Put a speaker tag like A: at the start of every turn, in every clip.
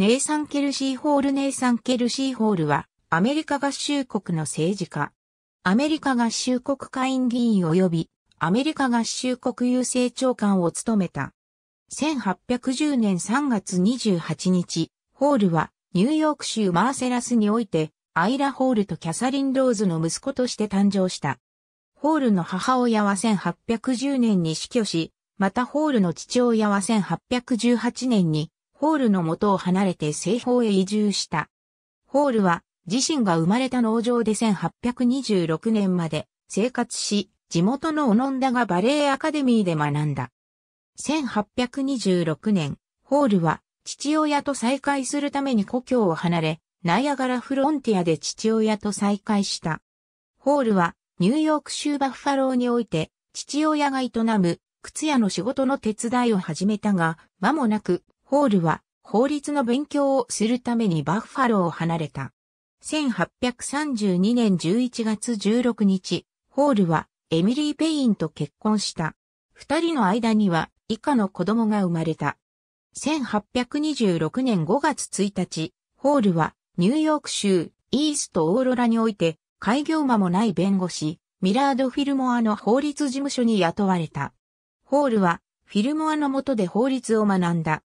A: ネイサン・ケルシー・ホールネイサン・ケルシー・ホールは、アメリカ合衆国の政治家。アメリカ合衆国下院議員及び、アメリカ合衆国郵政長官を務めた。1810年3月28日、ホールは、ニューヨーク州マーセラスにおいて、アイラ・ホールとキャサリン・ローズの息子として誕生した。ホールの母親は1810年に死去し、またホールの父親は1818年にホールの元を離れて西方へ移住した。ホールは自身が生まれた農場で1826年まで生活し、地元のオノンダがバレエアカデミーで学んだ。1826年、ホールは父親と再会するために故郷を離れ、ナイアガラフロンティアで父親と再会した。ホールはニューヨーク州バッファローにおいて父親が営む靴屋の仕事の手伝いを始めたが、間もなくホールは法律の勉強をするためにバッファローを離れた。1832年11月16日、ホールはエミリー・ペインと結婚した。二人の間には以下の子供が生まれた。1826年5月1日、ホールはニューヨーク州イーストオーロラにおいて開業間もない弁護士、ミラード・フィルモアの法律事務所に雇われた。ホールはフィルモアの下で法律を学んだ。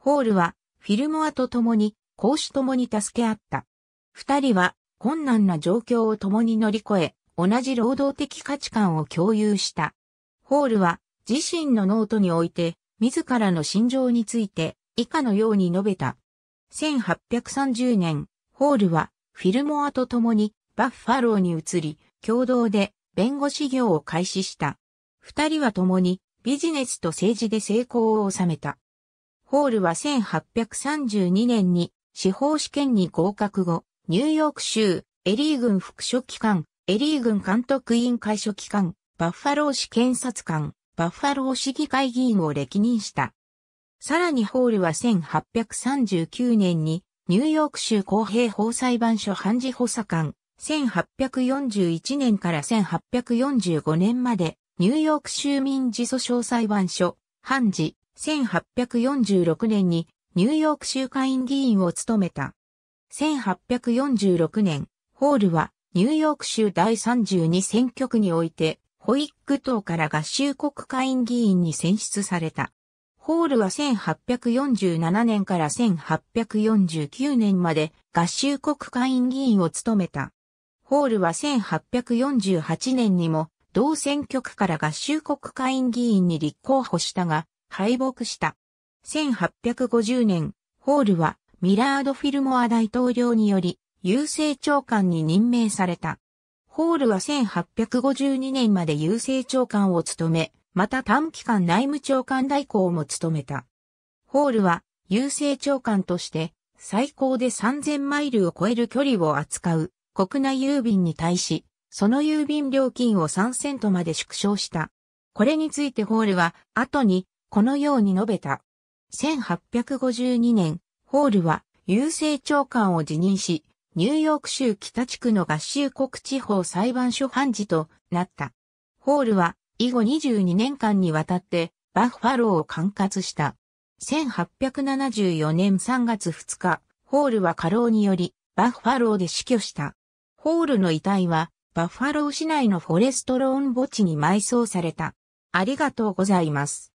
A: ホールはフィルモアと共に公私共に助け合った。二人は困難な状況を共に乗り越え、同じ労働的価値観を共有した。ホールは自身のノートにおいて自らの心情について以下のように述べた。1830年、ホールはフィルモアと共にバッファローに移り、共同で弁護士業を開始した。二人は共にビジネスと政治で成功を収めた。ホールは1832年に司法試験に合格後、ニューヨーク州、エリー郡副書記官、エリー郡監督委員会書記官、バッファロー市検察官、バッファロー市議会議員を歴任した。さらにホールは1839年にニューヨーク州公平法裁判所判事補佐官、1841年から1845年までニューヨーク州民事訴訟裁判所判事1846年にニューヨーク州会員議員を務めた。1846年、ホールはニューヨーク州第32選挙区において、ホイッグ党から合衆国会員議員に選出された。ホールは1847年から1849年まで合衆国会員議員を務めた。ホールは1848年にも同選挙区から合衆国会員議員に立候補したが、敗北した。1850年、ホールはミラード・フィルモア大統領により郵政長官に任命された。ホールは1852年まで郵政長官を務め、また短期間内務長官代行も務めた。ホールは郵政長官として最高で3000マイルを超える距離を扱う国内郵便に対し、その郵便料金を3セントまで縮小した。これについてホールは後にこのように述べた。1852年、ホールは郵政長官を辞任し、ニューヨーク州北地区の合衆国地方裁判所判事となった。ホールは以後22年間にわたってバッファローを管轄した。1874年3月2日、ホールは過労によりバッファローで死去した。ホールの遺体はバッファロー市内のフォレストローン墓地に埋葬された。ありがとうございます。